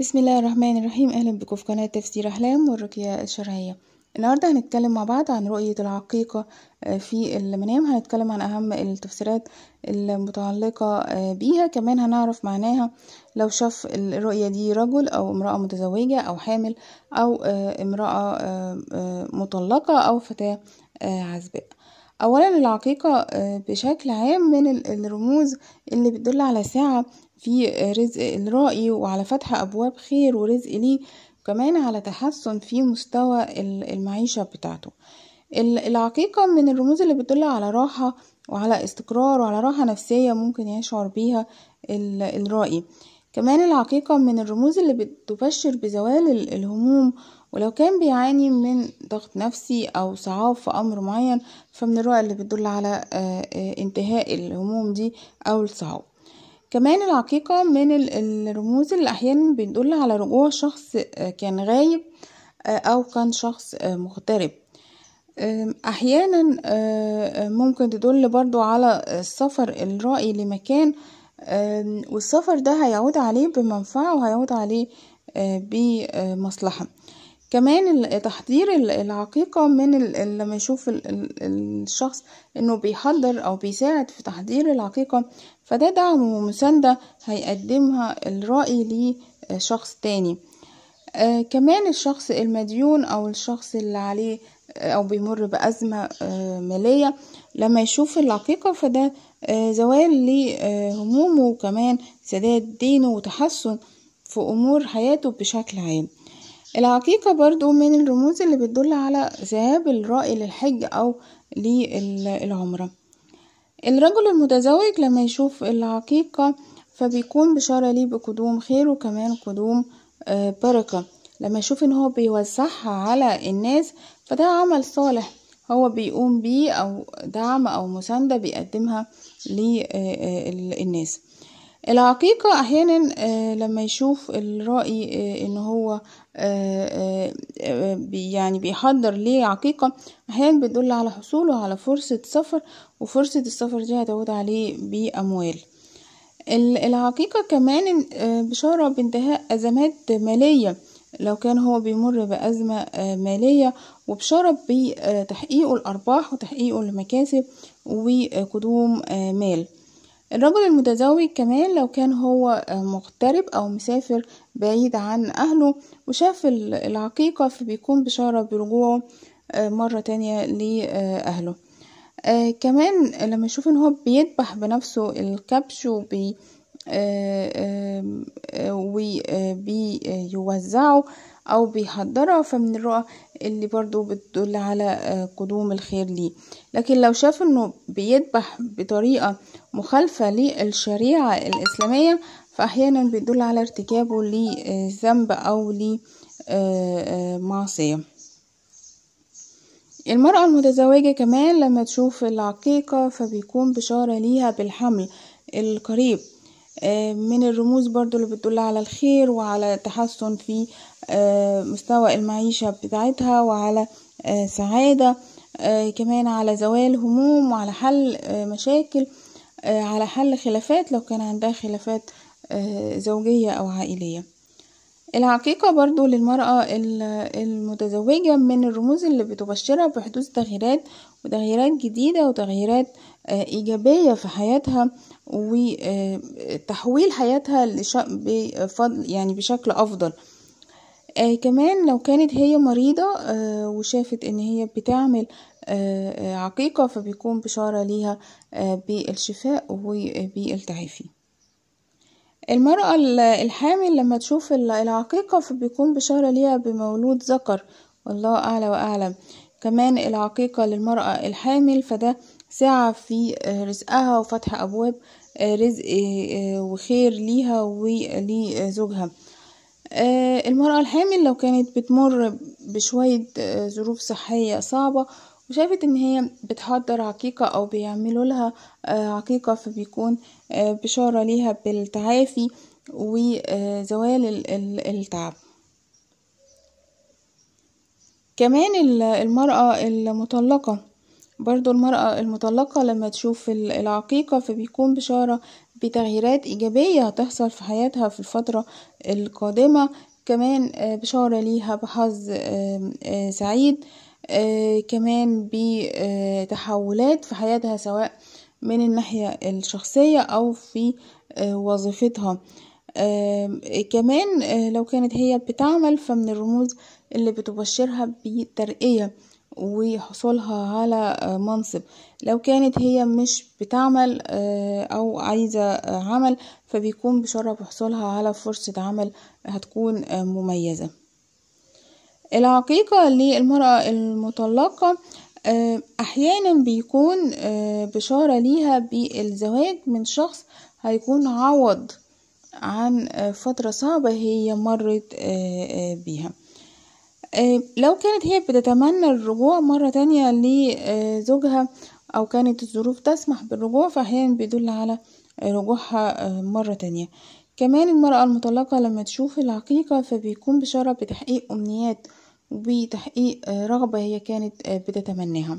بسم الله الرحمن الرحيم اهلا بكم في قناه تفسير احلام والرقيه الشرعيه النهارده هنتكلم مع بعض عن رؤيه العقيقه آه، في المنام هنتكلم عن اهم التفسيرات المتعلقه آه، بيها كمان هنعرف معناها لو شاف الرؤيه دي رجل او امراه متزوجه او حامل او آه، امراه مطلقه او فتاه عزباء اولا العقيقه بشكل عام من الرموز اللي بتدل على ساعه في رزق الرائي وعلى فتح أبواب خير ورزق ليه وكمان على تحسن في مستوى المعيشة بتاعته العقيقة من الرموز اللي بتدل على راحة وعلى استقرار وعلى راحة نفسية ممكن يشعر بيها الرائي كمان العقيقة من الرموز اللي بتبشر بزوال الهموم ولو كان بيعاني من ضغط نفسي أو صعاب في أمر معين فمن الرؤى اللي بتدل على آه، آه، انتهاء الهموم دي أو الصعاب كمان العقيقة من الرموز اللي أحيانا بتدل على رجوع شخص آه، كان غايب آه، أو كان شخص آه، مغترب أحيانا ممكن تدل برضو على السفر الرائي لمكان والسفر ده هيعود عليه بمنفعة وهيعود عليه بمصلحة كمان تحضير العقيقة من لما يشوف الشخص انه بيحضر او بيساعد في تحضير العقيقة فده دعم ومساندة هيقدمها الرأي لشخص آه، تاني آه، كمان الشخص المديون او الشخص اللي عليه آه، او بيمر بأزمة مالية لما يشوف العقيقة فده زوال لهمومه وكمان سداد دينه وتحسن في امور حياته بشكل عام العقيقة برضو من الرموز اللي بتدل على ذهاب الرأي للحج أو للعمرة الرجل المتزوج لما يشوف العقيقة فبيكون بشارة ليه بقدوم خير وكمان قدوم آه، بركة لما يشوف ان هو بيوزعها على الناس فده عمل صالح هو بيقوم بيه او دعم او مساندة بيقدمها للناس العقيقة أحيانا آه، لما يشوف الرأي آه، إن هو آه، يعني بيحضر ليه عقيقة أحيانا بتدل على حصوله على فرصة سفر وفرصة السفر دي هتعود عليه بأموال العقيقة كمان بشارة بانتهاء أزمات مالية لو كان هو بيمر بأزمة مالية وبشارة بتحقيقه الأرباح وتحقيقه المكاسب وقدوم مال الرجل المتزوج كمان لو كان هو مغترب أو مسافر بعيد عن أهله وشاف العقيقة فبيكون بشارة برجوعه آه، مرة تانية لأهله آه، كمان لما يشوف ان هو بيدبح بنفسه الكبش وبي آه، وبيوزعه او بيحضره فمن الرؤى اللي برضو بتدل على آه، قدوم الخير ليه لكن لو شاف انه بيذبح بطريقة مخالفة للشريعة الإسلامية فأحيانا بتدل على ارتكابه لذنب أو لمعصية آه، آه، المرأة المتزوجة كمان لما تشوف العقيقة فبيكون بشارة ليها بالحمل القريب آه، من الرموز برضو اللي بتدل على الخير وعلى تحسن في آه، مستوى المعيشة بتاعتها وعلى آه، سعادة كمان على زوال هموم وعلى حل مشاكل على حل خلافات لو كان عندها خلافات زوجية أو عائلية العقيقة برضو للمرأة المتزوجة من الرموز اللي بتبشرها بحدوث تغييرات وتغييرات جديدة وتغييرات آه، إيجابية في حياتها وتحويل آه، حياتها بفضل يعني بشكل أفضل آه كمان لو كانت هي مريضة آه وشافت ان هي بتعمل آه, آه، عقيقة فبيكون بشارة ليها بالشفاء وبالتعافي المرأة الحامل لما تشوف العقيقة فبيكون بشارة ليها بمولود ذكر والله أعلى وأعلم كمان العقيقة للمرأة الحامل فده سعة في رزقها وفتح أبواب آه، رزق آه، وخير ليها ولزوجها آه، المرأة الحامل لو كانت بتمر بشوية ظروف صحية صعبة وشافت ان هي بتحضر عقيقة او بيعملوا لها آه، عقيقة فبيكون آه، بشارة ليها بالتعافي وزوال التعب كمان المرأة المطلقة برضو المرأة المطلقة لما تشوف العقيقة فبيكون بشارة بتغييرات إيجابية هتحصل في حياتها في الفترة القادمة كمان آه، بشارة ليها بحظ سعيد آه، كمان بتحولات في حياتها سواء من الناحية الشخصية أو في آه، وظيفتها آه، كمان لو كانت هي بتعمل فمن الرموز اللي بتبشرها بترقية وحصولها على منصب لو كانت هي مش بتعمل او عايزة عمل فبيكون بشرها بحصولها على فرصة عمل هتكون مميزة العقيقة للمرأة المطلقة آه، أحيانا بيكون آه، بشارة ليها بالزواج من شخص هيكون عوض عن آه، فترة صعبة هي مرت بيها لو كانت هي بتتمنى الرجوع مرة تانية لزوجها أو كانت الظروف تسمح بالرجوع فأحيانا بيدل على رجوعها مرة تانية كمان المرأة المطلقة لما تشوف العقيقة فبيكون بشارة بتحقيق أمنيات وبتحقيق آه، رغبة هي كانت آه، بتتمناها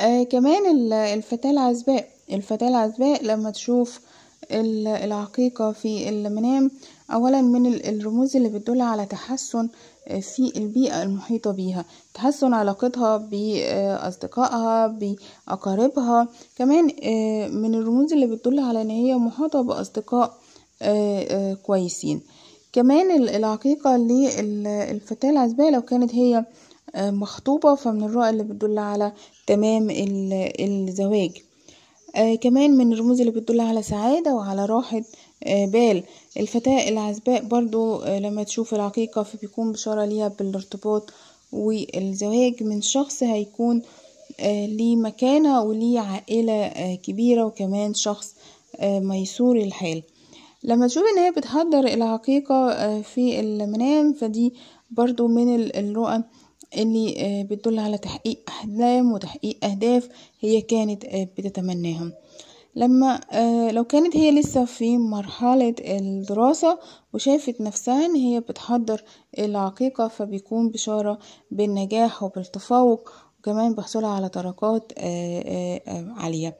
آه كمان الفتاة العزباء الفتاة العزباء لما تشوف العقيقة في المنام أولا من الرموز اللي بتدل على تحسن آه، في البيئة المحيطة بيها تحسن علاقتها بأصدقائها بأقاربها كمان آه، من الرموز اللي بتدل على إن هي محاطة بأصدقاء آه، كويسين كمان العقيقة للفتاة العزباء لو كانت هي مخطوبة فمن الرؤى اللي بتدل على تمام الزواج كمان من الرموز اللي بتدل على سعادة وعلى راحة آه، بال الفتاة العزباء برضو آه، لما تشوف العقيقة بيكون بشارة ليها بالارتباط والزواج من شخص هيكون آه، ليه مكانة وليه عائلة كبيرة وكمان شخص ميسور الحال لما تشوف ان هي بتحضر العقيقة في المنام فدي برضو من الرؤى اللي بتدل على تحقيق احلام وتحقيق اهداف هي كانت بتتمناها لما آه، لو كانت هي لسه في مرحلة الدراسة وشافت نفسها ان هي بتحضر العقيقة فبيكون بشارة بالنجاح وبالتفوق وكمان بحصولها على درجات آه، آه، عالية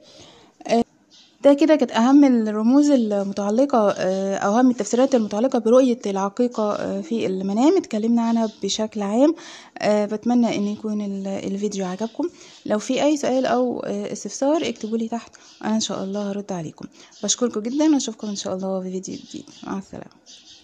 ده كده كانت أهم الرموز المتعلقة آه، أو أهم التفسيرات المتعلقة برؤية العقيقة آه، في المنام اتكلمنا عنها بشكل عام آه، بتمنى أن يكون الفيديو عجبكم لو في أي سؤال أو استفسار اكتبولي تحت أنا إن شاء الله هرد عليكم بشكركم جدا وأشوفكم إن شاء الله في فيديو جديد مع السلامة